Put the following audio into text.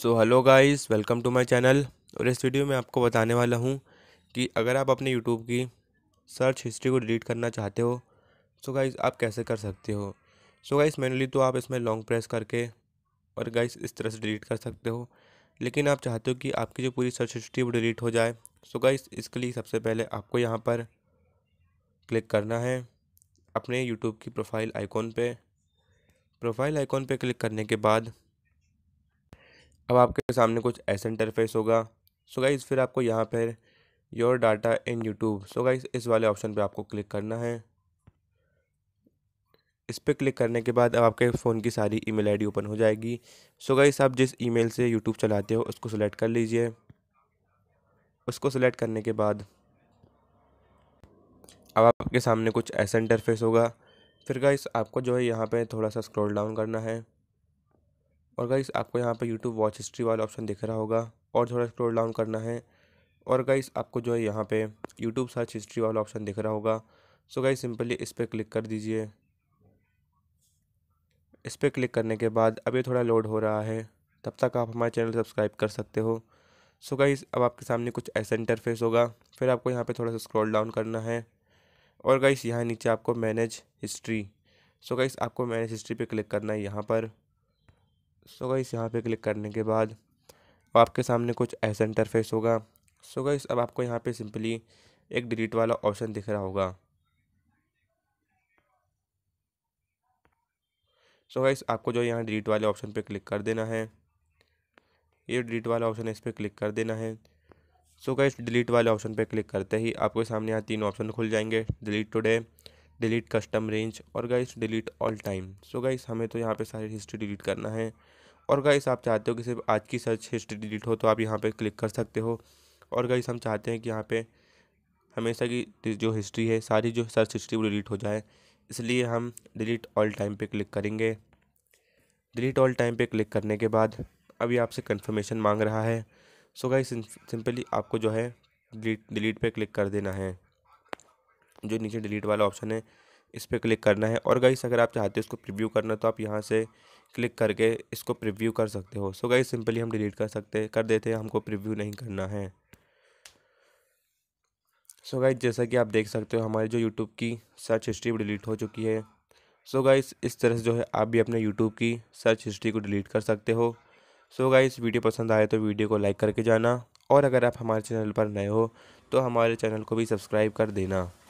so hello guys welcome to my channel और इस video में आपको बताने वाला हूँ कि अगर आप अपने यूट्यूब की सर्च हिस्ट्री को डिलीट करना चाहते हो सो so गाइस आप कैसे कर सकते हो सो so गाइस मैनुअली तो आप इसमें लॉन्ग प्रेस करके और गाइस इस तरह से डिलीट कर सकते हो लेकिन आप चाहते हो कि आपकी जो पूरी सर्च हिस्ट्री वो डिलीट हो जाए सो so गाइस इसके लिए सबसे पहले आपको यहाँ पर क्लिक करना है अपने यूट्यूब की प्रोफाइल आइकॉन पर प्रोफाइल आइकॉन पर क्लिक करने के बाद अब आपके सामने कुछ ऐसा इंटरफेस होगा सो so गाइज़ फिर आपको यहाँ पर your data in YouTube so guys इस वाले ऑप्शन पे आपको क्लिक करना है इस पर क्लिक करने के बाद अब आपके फ़ोन की सारी ईमेल आईडी ओपन हो जाएगी सो गाइज आप जिस ईमेल से यूट्यूब चलाते हो उसको सिलेक्ट कर लीजिए उसको सिलेक्ट करने के बाद अब आपके सामने कुछ ऐसा इंटरफेस होगा फिर गाइस आपको जो है यहाँ पे थोड़ा सा स्क्रॉल डाउन करना है और गाइस आपको यहाँ पर यूट्यूब वॉच हिस्ट्री वाला ऑप्शन दिख रहा होगा और थोड़ा स्क्रोल डाउन करना है और गाइस आपको जो है यहाँ पे यूट्यूब सर्च हिस्ट्री वाला ऑप्शन दिख रहा होगा सो गाइस सिंपली इस पर क्लिक कर दीजिए इस पर क्लिक करने के बाद अभी थोड़ा लोड हो रहा है तब तक आप हमारे चैनल सब्सक्राइब कर सकते हो सो गाइस अब आपके सामने कुछ ऐसा इंटरफेस होगा फिर आपको यहाँ पे थोड़ा सा स्क्रॉल डाउन करना है और गाइस यहाँ नीचे आपको मैनेज हिस्ट्री सो गाइस आपको मैनेज हिस्ट्री पे क्लिक करना है यहाँ पर सो गई यहाँ पे क्लिक करने के बाद आपके सामने कुछ ऐसा इंटरफेस होगा सो गई अब आपको यहाँ पे सिंपली एक डिलीट वाला ऑप्शन दिख रहा होगा सो गई आपको जो यहाँ डिलीट वाले ऑप्शन पे क्लिक कर देना है ये डिलीट वाला ऑप्शन है इस पर क्लिक कर देना है सो गई डिलीट वाले ऑप्शन पे क्लिक करते ही आपके सामने यहाँ तीन ऑप्शन खुल जाएंगे delete today delete custom range और guys delete all time so guys हमें तो यहाँ पे सारी हिस्ट्री डिलीट करना है और गाइस आप चाहते हो कि सिर्फ आज की सर्च हिस्ट्री डिलीट हो तो आप यहाँ पर क्लिक कर सकते हो और गाइस हम चाहते हैं कि यहाँ पर हमेशा की जो हिस्ट्री है सारी जो सर्च हिस्ट्री वो डिलीट हो जाए इसलिए हम डिलीट ऑल टाइम पे क्लिक करेंगे डिलीट ऑल टाइम पे क्लिक करने के बाद अभी आपसे कंफर्मेशन मांग रहा है सो गाइस सिंपली आपको जो है डिलीट डिलीट पे क्लिक कर देना है जो नीचे डिलीट वाला ऑप्शन है इस पर क्लिक करना है और गाइस अगर आप चाहते हो इसको प्रिव्यू करना तो आप यहाँ से क्लिक करके इसको प्रिव्यू कर सकते हो सो गाइस सिंपली हम डिलीट कर सकते कर देते हैं हमको प्रिव्यू नहीं करना है सो गाइस जैसा कि आप देख सकते हो हमारे जो यूट्यूब की सर्च हिस्ट्री डिलीट हो चुकी है सो so गाइस इस तरह से जो है आप भी अपने यूट्यूब की सर्च हिस्ट्री को डिलीट कर सकते हो सो so गाइस वीडियो पसंद आए तो वीडियो को लाइक करके जाना और अगर आप हमारे चैनल पर नए हो तो हमारे चैनल को भी सब्सक्राइब कर देना